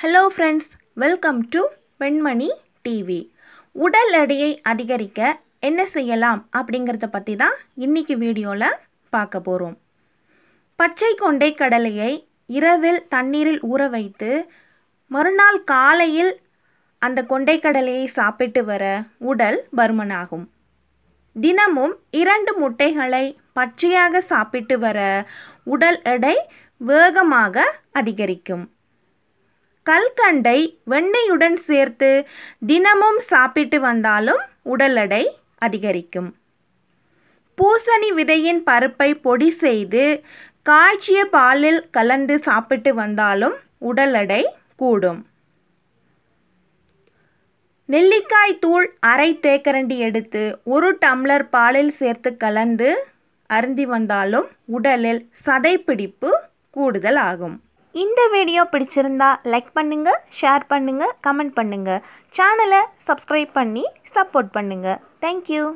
hello friends welcome to Venmani TV உடல் எடையை அதிகரிக்க என்ன செய்யலாம் அப்படிங்கிறத பற்றி தான் இன்னைக்கு வீடியோவில் பார்க்க போகிறோம் பச்சை கொண்டை கடலையை இரவில் தண்ணீரில் ஊற வைத்து மறுநாள் காலையில் அந்த கொண்டை கடலையை சாப்பிட்டு வர உடல் பருமனாகும் தினமும் இரண்டு முட்டைகளை பச்சையாக சாப்பிட்டு வர உடல் எடை வேகமாக அதிகரிக்கும் கல்கண்டை வெண்ணெயுடன் சேர்த்து தினமும் சாப்பிட்டு வந்தாலும் உடல் எடை அதிகரிக்கும் பூசணி விதையின் பருப்பை பொடி செய்து காய்ச்சிய பாலில் கலந்து சாப்பிட்டு வந்தாலும் உடல் எடை கூடும் நெல்லிக்காய் தூள் அரை தேக்கரண்டி எடுத்து ஒரு டம்ளர் பாலில் சேர்த்து கலந்து அருந்தி வந்தாலும் உடலில் சதைப்பிடிப்பு கூடுதல் ஆகும் இந்த வீடியோ பிடிச்சிருந்தா லைக் பண்ணுங்கள் ஷேர் பண்ணுங்கள் கமெண்ட் பண்ணுங்கள் சேனலை சப்ஸ்கிரைப் பண்ணி சப்போர்ட் பண்ணுங்கள் தேங்க்யூ